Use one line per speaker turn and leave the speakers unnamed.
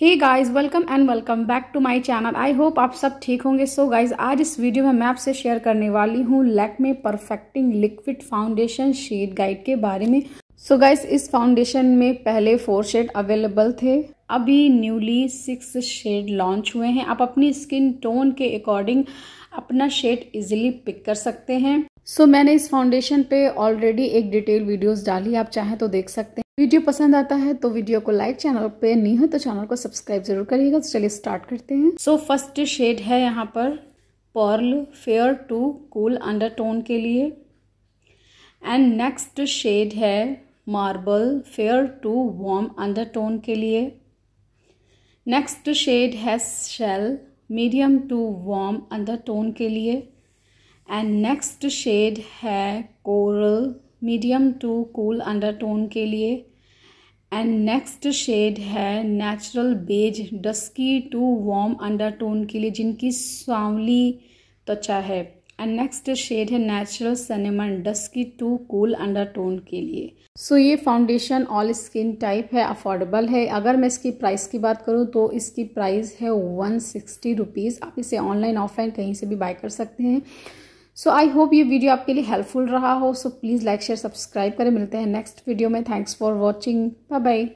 hey guys welcome and welcome back to my channel I hope आप सब ठीक होंगे सो so गाइस आज इस वीडियो में मैं आपसे शेयर करने वाली हूँ Lakme perfecting liquid foundation shade guide के बारे में सो so गाइस इस फाउंडेशन में पहले फोर शेड अवेलेबल थे अभी न्यूली सिक्स शेड लॉन्च हुए हैं आप अपनी स्किन टोन के अकॉर्डिंग अपना शेड इजिली पिक कर सकते हैं सो so, मैंने इस फाउंडेशन पे ऑलरेडी एक डिटेल वीडियोस डाली आप चाहें तो देख सकते हैं वीडियो पसंद आता है तो वीडियो को लाइक चैनल पे नहीं हो तो चैनल को सब्सक्राइब जरूर करिएगा तो चलिए स्टार्ट करते हैं सो फर्स्ट शेड है यहाँ पर pearl fair to cool undertone के लिए एंड नेक्स्ट शेड है marble fair to warm undertone के लिए नेक्स्ट शेड है shell medium to warm undertone के लिए एंड नेक्स्ट शेड है coral medium to cool undertone के लिए एंड नेक्स्ट शेड है natural beige dusky to warm undertone के लिए जिनकी सांवली त्वचा है एंड नेक्स्ट शेड है natural cinnamon dusky to cool undertone के लिए सो so, ये फाउंडेशन ऑल स्किन टाइप है अफोर्डेबल है अगर मैं इसकी प्राइस की बात करूँ तो इसकी प्राइस है वन सिक्सटी रुपीज़ आप इसे ऑनलाइन ऑफलाइन कहीं से भी बाय कर सकते हैं सो आई होप ये वीडियो आपके लिए हेल्पफुल रहा हो so please like share subscribe करें मिलते हैं नेक्स्ट वीडियो में thanks for watching bye bye